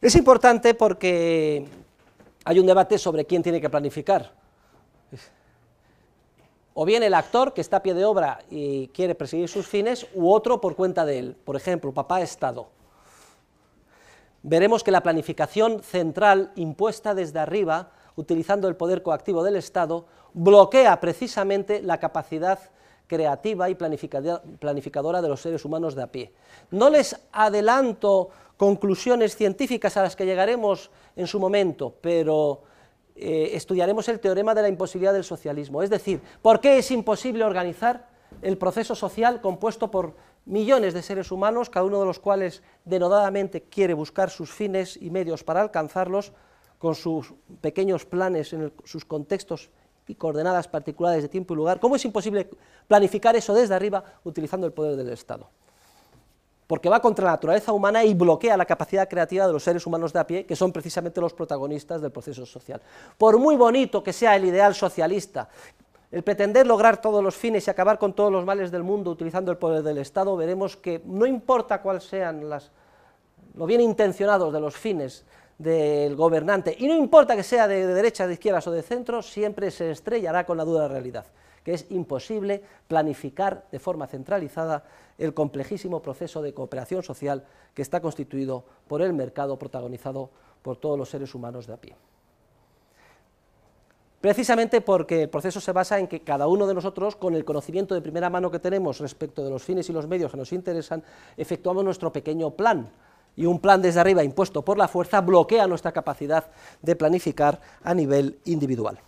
Es importante porque hay un debate sobre quién tiene que planificar. O bien el actor que está a pie de obra y quiere perseguir sus fines, u otro por cuenta de él. Por ejemplo, papá Estado. Veremos que la planificación central impuesta desde arriba, utilizando el poder coactivo del Estado, bloquea precisamente la capacidad creativa y planificadora de los seres humanos de a pie. No les adelanto conclusiones científicas a las que llegaremos en su momento, pero eh, estudiaremos el teorema de la imposibilidad del socialismo. Es decir, ¿por qué es imposible organizar el proceso social compuesto por millones de seres humanos, cada uno de los cuales denodadamente quiere buscar sus fines y medios para alcanzarlos, con sus pequeños planes en sus contextos y coordenadas particulares de tiempo y lugar? ¿Cómo es imposible planificar eso desde arriba utilizando el poder del Estado? porque va contra la naturaleza humana y bloquea la capacidad creativa de los seres humanos de a pie, que son precisamente los protagonistas del proceso social. Por muy bonito que sea el ideal socialista, el pretender lograr todos los fines y acabar con todos los males del mundo utilizando el poder del Estado, veremos que no importa cuáles sean los lo bien intencionados de los fines, del gobernante. Y no importa que sea de, derecha, de izquierdas o de centro, siempre se estrellará con la dura realidad, que es imposible planificar de forma centralizada el complejísimo proceso de cooperación social que está constituido por el mercado protagonizado por todos los seres humanos de a pie. Precisamente porque el proceso se basa en que cada uno de nosotros, con el conocimiento de primera mano que tenemos respecto de los fines y los medios que nos interesan, efectuamos nuestro pequeño plan, y un plan desde arriba impuesto por la fuerza bloquea nuestra capacidad de planificar a nivel individual.